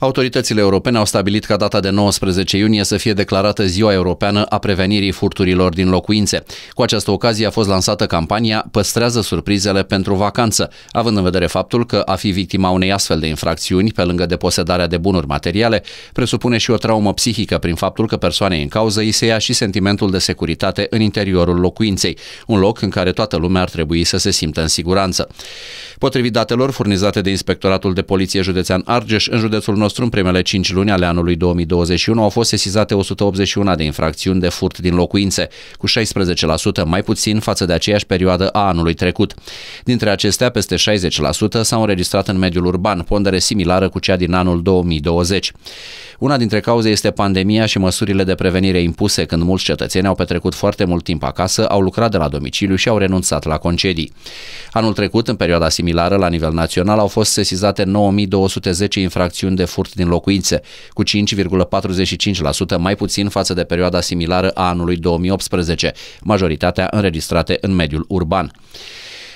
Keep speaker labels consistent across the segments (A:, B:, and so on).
A: Autoritățile europene au stabilit ca data de 19 iunie să fie declarată Ziua Europeană a Prevenirii Furturilor din Locuințe. Cu această ocazie a fost lansată campania Păstrează surprizele pentru vacanță, având în vedere faptul că a fi victima unei astfel de infracțiuni, pe lângă deposedarea de bunuri materiale, presupune și o traumă psihică prin faptul că persoanei în cauză îi se ia și sentimentul de securitate în interiorul locuinței, un loc în care toată lumea ar trebui să se simtă în siguranță. Potrivit datelor furnizate de Inspectoratul de Poliție Județean Argeș, în județul nostru nostru, în primele 5 luni ale anului 2021 au fost sesizate 181 de infracțiuni de furt din locuințe, cu 16% mai puțin față de aceeași perioadă a anului trecut. Dintre acestea, peste 60% s-au înregistrat în mediul urban, pondere similară cu cea din anul 2020. Una dintre cauze este pandemia și măsurile de prevenire impuse când mulți cetățeni au petrecut foarte mult timp acasă, au lucrat de la domiciliu și au renunțat la concedii. Anul trecut, în perioada similară, la nivel național, au fost sesizate 9210 infracțiuni de furt furt din locuințe, cu 5,45% mai puțin față de perioada similară a anului 2018, majoritatea înregistrate în mediul urban.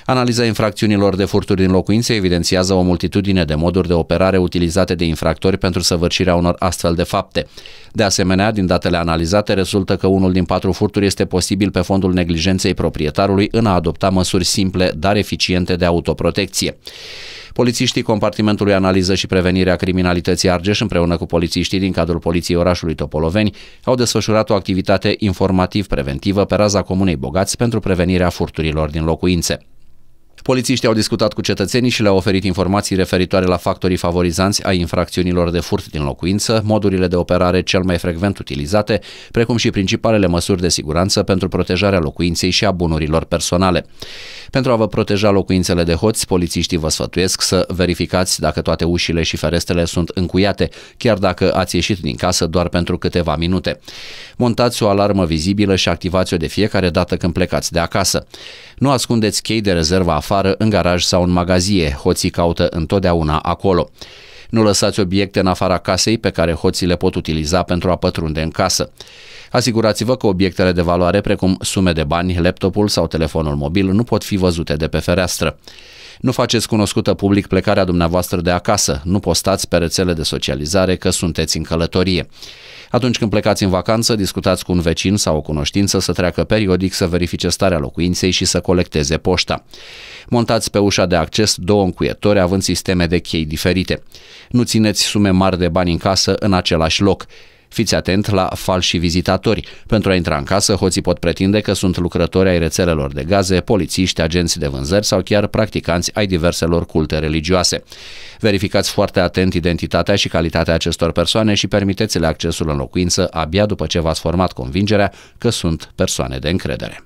A: Analiza infracțiunilor de furturi din locuințe evidențiază o multitudine de moduri de operare utilizate de infractori pentru săvârșirea unor astfel de fapte. De asemenea, din datele analizate rezultă că unul din patru furturi este posibil pe fondul neglijenței proprietarului în a adopta măsuri simple, dar eficiente de autoprotecție. Polițiștii Compartimentului Analiză și Prevenire a Criminalității Argeș împreună cu polițiștii din cadrul Poliției Orașului Topoloveni au desfășurat o activitate informativ-preventivă pe raza Comunei Bogați pentru prevenirea furturilor din locuințe. Polițiștii au discutat cu cetățenii și le-au oferit informații referitoare la factorii favorizanți ai infracțiunilor de furt din locuință, modurile de operare cel mai frecvent utilizate, precum și principalele măsuri de siguranță pentru protejarea locuinței și a bunurilor personale. Pentru a vă proteja locuințele de hoți, polițiștii vă sfătuiesc să verificați dacă toate ușile și ferestrele sunt încuiate, chiar dacă ați ieșit din casă doar pentru câteva minute. Montați o alarmă vizibilă și activați-o de fiecare dată când plecați de acasă. Nu ascundeți chei de rezervă afară afară, în garaj sau în magazie. Hoții caută întotdeauna acolo. Nu lăsați obiecte în afara casei pe care hoții le pot utiliza pentru a pătrunde în casă. Asigurați-vă că obiectele de valoare, precum sume de bani, laptopul sau telefonul mobil, nu pot fi văzute de pe fereastră. Nu faceți cunoscută public plecarea dumneavoastră de acasă, nu postați pe rețele de socializare că sunteți în călătorie. Atunci când plecați în vacanță, discutați cu un vecin sau o cunoștință să treacă periodic să verifice starea locuinței și să colecteze poșta. Montați pe ușa de acces două încuietori având sisteme de chei diferite. Nu țineți sume mari de bani în casă în același loc. Fiți atent la falși vizitatori. Pentru a intra în casă, hoții pot pretinde că sunt lucrători ai rețelelor de gaze, polițiști, agenți de vânzări sau chiar practicanți ai diverselor culte religioase. Verificați foarte atent identitatea și calitatea acestor persoane și permiteți-le accesul în locuință abia după ce v-ați format convingerea că sunt persoane de încredere.